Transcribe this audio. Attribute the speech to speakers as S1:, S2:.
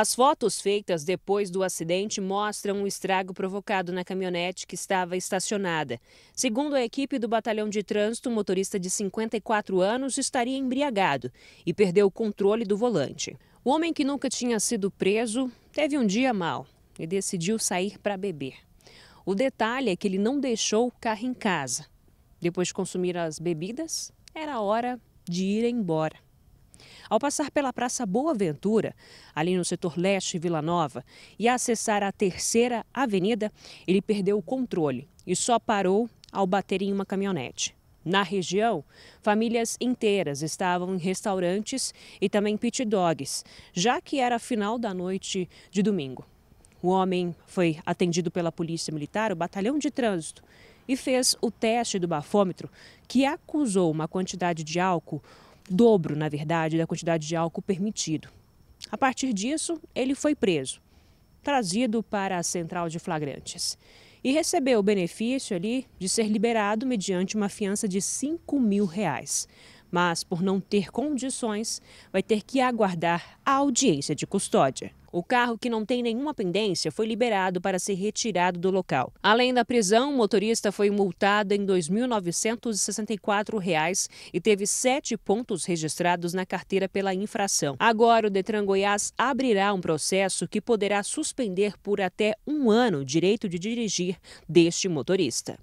S1: As fotos feitas depois do acidente mostram o estrago provocado na caminhonete que estava estacionada. Segundo a equipe do Batalhão de Trânsito, o motorista de 54 anos estaria embriagado e perdeu o controle do volante. O homem que nunca tinha sido preso teve um dia mal e decidiu sair para beber. O detalhe é que ele não deixou o carro em casa. Depois de consumir as bebidas, era hora de ir embora. Ao passar pela Praça Boa Ventura, ali no setor leste Vila Nova, e acessar a terceira avenida, ele perdeu o controle e só parou ao bater em uma caminhonete. Na região, famílias inteiras estavam em restaurantes e também pit dogs, já que era final da noite de domingo. O homem foi atendido pela Polícia Militar, o Batalhão de Trânsito, e fez o teste do bafômetro, que acusou uma quantidade de álcool dobro, na verdade, da quantidade de álcool permitido. A partir disso, ele foi preso, trazido para a central de flagrantes e recebeu o benefício ali de ser liberado mediante uma fiança de 5 mil reais mas por não ter condições, vai ter que aguardar a audiência de custódia. O carro, que não tem nenhuma pendência, foi liberado para ser retirado do local. Além da prisão, o motorista foi multado em R$ 2.964 e teve sete pontos registrados na carteira pela infração. Agora, o Detran Goiás abrirá um processo que poderá suspender por até um ano o direito de dirigir deste motorista.